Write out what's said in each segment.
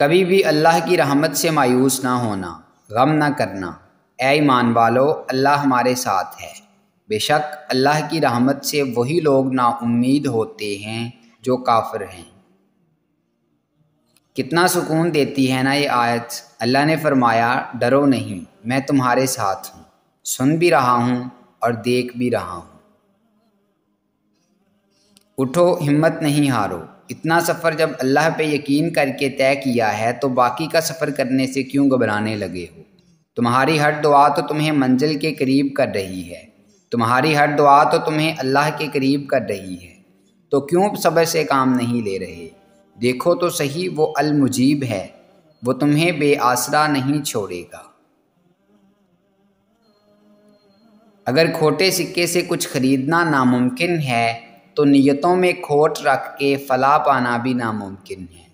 कभी भी अल्लाह की रहमत से मायूस ना होना गम ना करना ऐमान ईमान वालो अल्लाह हमारे साथ है बेशक अल्लाह की रहमत से वही लोग उम्मीद होते हैं जो काफिर हैं कितना सुकून देती है ना ये आयत अल्लाह ने फरमाया डरो नहीं मैं तुम्हारे साथ हूँ सुन भी रहा हूँ और देख भी रहा हूँ उठो हिम्मत नहीं हारो इतना सफ़र जब अल्लाह पे यकीन करके तय किया है तो बाकी का सफ़र करने से क्यों घबराने लगे हो तुम्हारी हर दुआ तो तुम्हें मंजिल के करीब कर रही है तुम्हारी हर दुआ तो तुम्हें अल्लाह के करीब कर रही है तो क्यों सब्र से काम नहीं ले रहे देखो तो सही वो अलमुजीब है वो तुम्हें बेआसरा नहीं छोड़ेगा अगर खोटे सिक्के से कुछ खरीदना नामुमकिन है तो नियतों में खोट रख के फला पाना भी नामुमकिन है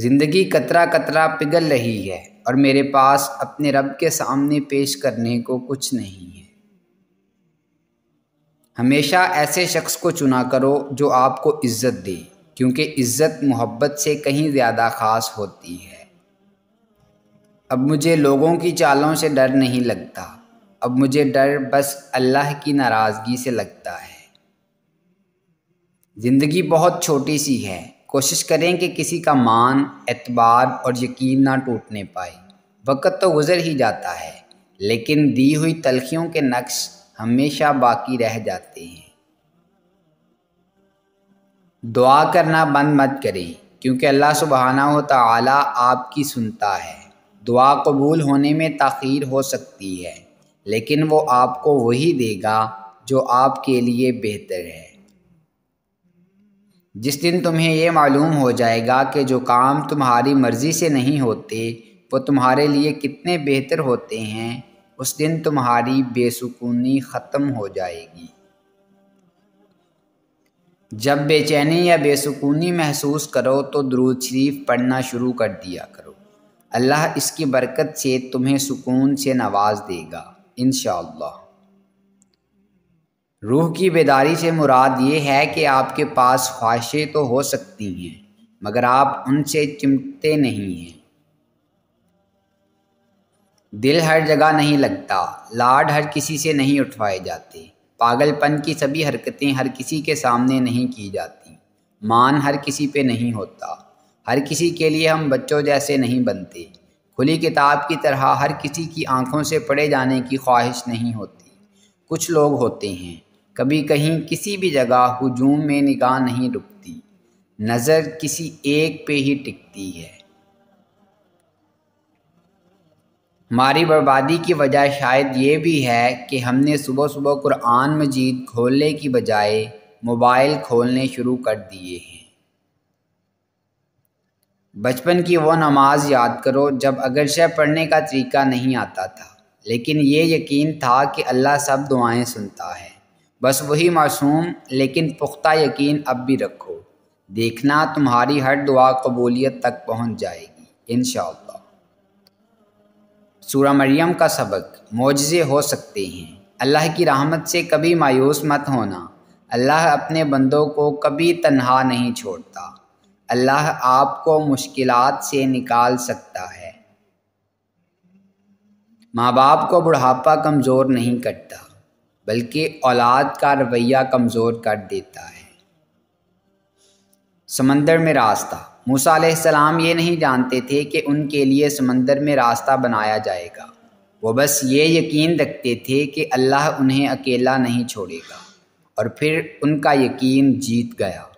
ज़िंदगी कतरा कतरा पिघल रही है और मेरे पास अपने रब के सामने पेश करने को कुछ नहीं है हमेशा ऐसे शख्स को चुना करो जो आपको इज़्ज़त दे क्योंकि इज़्ज़त मोहब्बत से कहीं ज़्यादा ख़ास होती है अब मुझे लोगों की चालों से डर नहीं लगता अब मुझे डर बस अल्लाह की नाराज़गी से लगता है ज़िंदगी बहुत छोटी सी है कोशिश करें कि किसी का मान एतबार और यकीन ना टूटने पाए वक़्त तो गुज़र ही जाता है लेकिन दी हुई तलखियों के नक्श हमेशा बाकी रह जाते हैं दुआ करना बंद मत करें क्योंकि अल्लाह सुबहाना ताला आपकी सुनता है दुआ कबूल होने में तखीर हो सकती है लेकिन वो आपको वही देगा जो आपके लिए बेहतर है जिस दिन तुम्हें ये मालूम हो जाएगा कि जो काम तुम्हारी मर्ज़ी से नहीं होते वो तुम्हारे लिए कितने बेहतर होते हैं उस दिन तुम्हारी बेसुकूनी ख़त्म हो जाएगी जब बेचैनी या बेसुकूनी महसूस करो तो दरूद शरीफ पढ़ना शुरू कर दिया करो अल्लाह इसकी बरकत से तुम्हें सुकून से नवाज देगा इन रूह की बेदारी से मुराद ये है कि आपके पास ख्वाहिशें तो हो सकती हैं मगर आप उनसे चिमटते नहीं हैं दिल हर जगह नहीं लगता लाड हर किसी से नहीं उठवाए जाते पागलपन की सभी हरकतें हर किसी के सामने नहीं की जाती मान हर किसी पे नहीं होता हर किसी के लिए हम बच्चों जैसे नहीं बनते खुली किताब की तरह हर किसी की आंखों से पढ़े जाने की ख्वाहिश नहीं होती कुछ लोग होते हैं कभी कहीं किसी भी जगह हजूम में निगाह नहीं रुकती नज़र किसी एक पे ही टिकती है हमारी बर्बादी की वजह शायद ये भी है कि हमने सुबह सुबह कुरान मजीद खोलने की बजाय मोबाइल खोलने शुरू कर दिए हैं बचपन की वो नमाज याद करो जब अगरचे पढ़ने का तरीका नहीं आता था लेकिन ये यकीन था कि अल्लाह सब दुआएं सुनता है बस वही मासूम लेकिन पुख्ता यकीन अब भी रखो देखना तुम्हारी हर दुआ कबूलियत तक पहुंच जाएगी इन सूरह मरियम का सबक मोजे हो सकते हैं अल्लाह की रहमत से कभी मायूस मत होना अल्लाह अपने बंदों को कभी तन्हा नहीं छोड़ता अल्लाह आपको मुश्किल से निकाल सकता है माँ बाप को बुढ़ापा कमज़ोर नहीं करता बल्कि औलाद का रवैया कमज़ोर कर देता है समंदर में रास्ता मूसा सलाम ये नहीं जानते थे कि उनके लिए समंदर में रास्ता बनाया जाएगा वो बस ये यकीन रखते थे कि अल्लाह उन्हें अकेला नहीं छोड़ेगा और फिर उनका यकीन जीत गया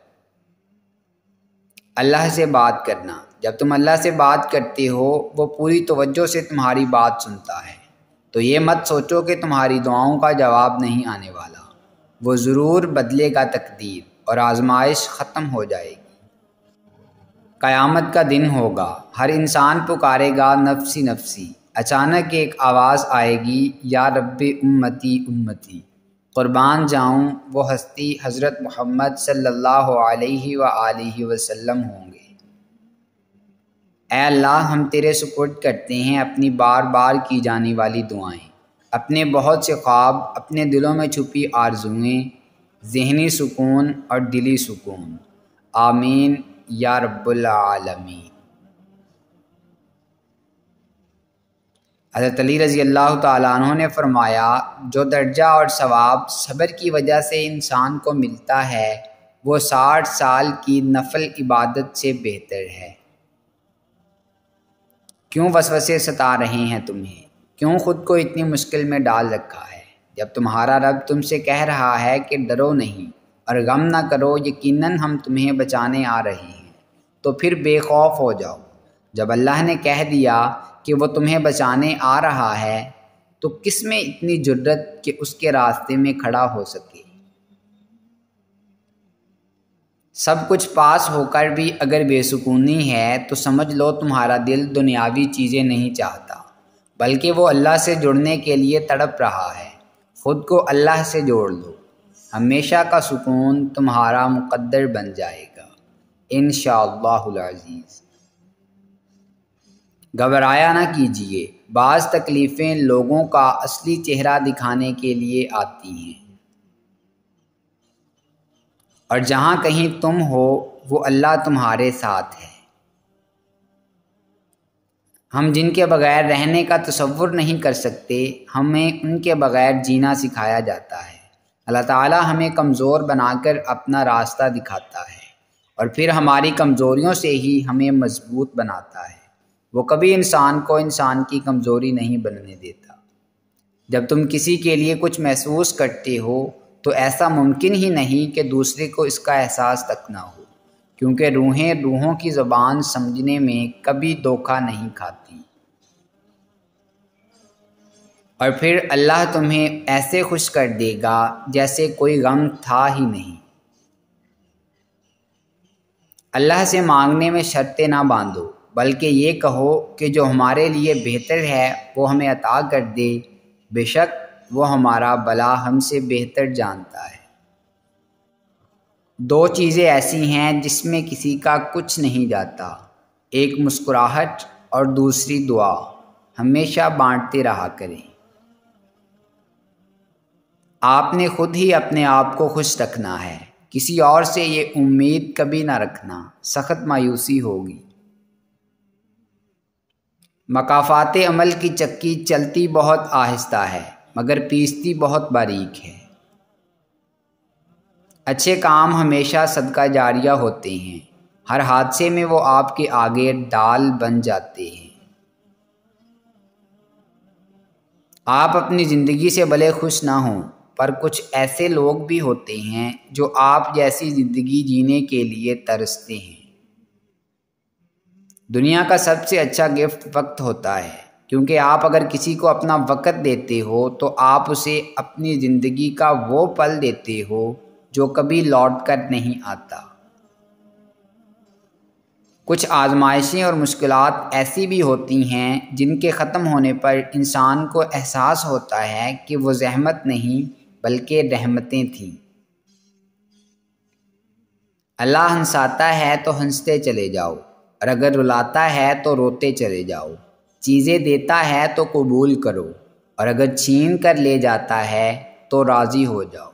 अल्लाह से बात करना जब तुम अल्लाह से बात करते हो वो पूरी तवज्जो से तुम्हारी बात सुनता है तो ये मत सोचो कि तुम्हारी दुआओं का जवाब नहीं आने वाला वो ज़रूर बदलेगा तकदीर और आजमाइश ख़त्म हो जाएगी क़यामत का दिन होगा हर इंसान पुकारेगा नफसी नफसी अचानक एक आवाज़ आएगी या रब उम्मती उम्मती क़ुरबान जाऊँ वो हस्ती हज़रत मोहम्मद सल्लल्लाहु अलैहि व आलिहि वसल्लम होंगे अल्लाह हम तेरे सुपुर्द करते हैं अपनी बार बार की जाने वाली दुआएं अपने बहुत से ख्वाब अपने दिलों में छुपी आरजुएँ जहनी सुकून और दिली सुकून आमीन या रबालमी हज़रत अली रज़ी अल्लाह तु ने फ़रमाया जो दर्जा और सवाब सब्र की वजह से इंसान को मिलता है वो साठ साल की नफल इबादत से बेहतर है क्यों वसवसे सता रहे हैं तुम्हें क्यों खुद को इतनी मुश्किल में डाल रखा है जब तुम्हारा रब तुमसे कह रहा है कि डरो नहीं और गम ना करो यकीनन हम तुम्हें बचाने आ रहे हैं तो फिर बेखौफ हो जाओ जब अल्लाह ने कह दिया कि वो तुम्हें बचाने आ रहा है तो किस में इतनी जुर्रत कि उसके रास्ते में खड़ा हो सके सब कुछ पास होकर भी अगर बेसुकूनी है तो समझ लो तुम्हारा दिल दुनियावी चीज़ें नहीं चाहता बल्कि वो अल्लाह से जुड़ने के लिए तड़प रहा है ख़ुद को अल्लाह से जोड़ लो हमेशा का सुकून तुम्हारा मुकद्दर बन जाएगा इन शज़ीज़ घबराया ना कीजिए बाज़ तकलीफ़ें लोगों का असली चेहरा दिखाने के लिए आती हैं और जहाँ कहीं तुम हो वो अल्लाह तुम्हारे साथ है हम जिनके बगैर रहने का तस्वुर नहीं कर सकते हमें उनके बगैर जीना सिखाया जाता है अल्लाह ताला हमें कमज़ोर बनाकर अपना रास्ता दिखाता है और फिर हमारी कमज़ोरियों से ही हमें मजबूत बनाता है वो कभी इंसान को इंसान की कमज़ोरी नहीं बनने देता जब तुम किसी के लिए कुछ महसूस करते हो तो ऐसा मुमकिन ही नहीं कि दूसरे को इसका एहसास तक ना हो क्योंकि रूहें रूहों की ज़बान समझने में कभी धोखा नहीं खाती और फिर अल्लाह तुम्हें ऐसे खुश कर देगा जैसे कोई गम था ही नहीं अल्लाह से मांगने में शर्तें ना बांधो बल्कि ये कहो कि जो हमारे लिए बेहतर है वो हमें अता कर दे बेशक वो हमारा भला हमसे बेहतर जानता है दो चीज़ें ऐसी हैं जिसमें किसी का कुछ नहीं जाता एक मुस्कुराहट और दूसरी दुआ हमेशा बांटते रहा करें आपने खुद ही अपने आप को खुश रखना है किसी और से ये उम्मीद कभी ना रखना सख्त मायूसी होगी मकाफात अमल की चक्की चलती बहुत आहिस्ता है मगर पीसती बहुत बारीक है अच्छे काम हमेशा सदका जारिया होते हैं हर हादसे में वो आपके आगे डाल बन जाते हैं आप अपनी ज़िंदगी से भले खुश ना हों पर कुछ ऐसे लोग भी होते हैं जो आप जैसी ज़िंदगी जीने के लिए तरसते हैं दुनिया का सबसे अच्छा गिफ्ट वक्त होता है क्योंकि आप अगर किसी को अपना वक़्त देते हो तो आप उसे अपनी ज़िंदगी का वो पल देते हो जो कभी लौट कर नहीं आता कुछ आजमाइशें और मुश्किल ऐसी भी होती हैं जिनके ख़त्म होने पर इंसान को एहसास होता है कि वो जहमत नहीं बल्कि रहमतें थीं अल्लाह हंसाता है तो हंसते चले जाओ और अगर रुलाता है तो रोते चले जाओ चीज़ें देता है तो कबूल करो और अगर छीन कर ले जाता है तो राज़ी हो जाओ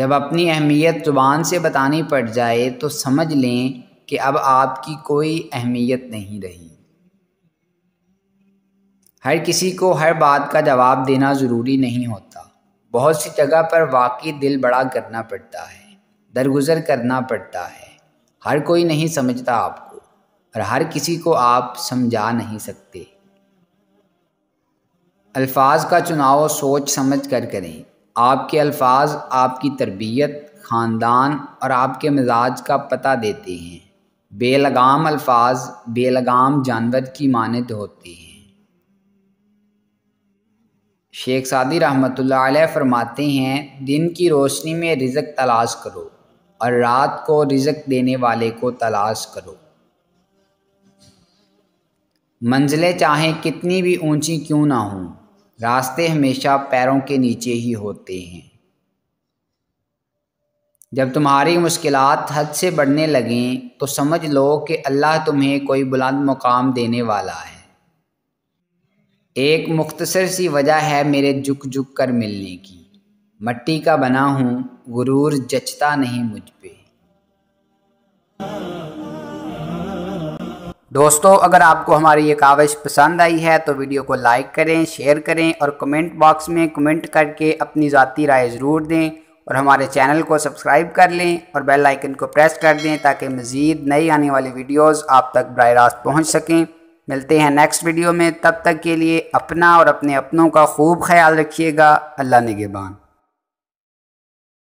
जब अपनी अहमियत ज़ुबान से बतानी पड़ जाए तो समझ लें कि अब आपकी कोई अहमियत नहीं रही हर किसी को हर बात का जवाब देना ज़रूरी नहीं होता बहुत सी जगह पर वाकई दिल बड़ा करना पड़ता है दरगुजर करना पड़ता है हर कोई नहीं समझता आपको और हर किसी को आप समझा नहीं सकते अल्फाज का चुनाव सोच समझ कर करें आपके अल्फाज आपकी तरबियत ख़ानदान और आपके मिजाज का पता देते हैं बेलगाम अल्फाज बेलगाम जानवर की मानद होते हैं शेख सादी रहमत फरमाते हैं दिन की रोशनी में रिजक तलाश करो और रात को रिजक देने वाले को तलाश करो मंजिलें चाहे कितनी भी ऊंची क्यों ना हों रास्ते हमेशा पैरों के नीचे ही होते हैं जब तुम्हारी मुश्किल हद से बढ़ने लगें तो समझ लो कि अल्लाह तुम्हें कोई बुलंद मुकाम देने वाला है एक मुख्तसर सी वजह है मेरे झुक झुक कर मिलने की मट्टी का बना हूँ गुरूर जचता नहीं मुझ पर दोस्तों अगर आपको हमारी ये कावज पसंद आई है तो वीडियो को लाइक करें शेयर करें और कमेंट बॉक्स में कमेंट करके अपनी ज़ाती राय ज़रूर दें और हमारे चैनल को सब्सक्राइब कर लें और बेल आइकन को प्रेस कर दें ताकि मज़ीद नई आने वाली वीडियोस आप तक बर रास्त पहुँच सकें मिलते हैं नेक्स्ट वीडियो में तब तक के लिए अपना और अपने अपनों का खूब ख्याल रखिएगा अल्लाह नगेबान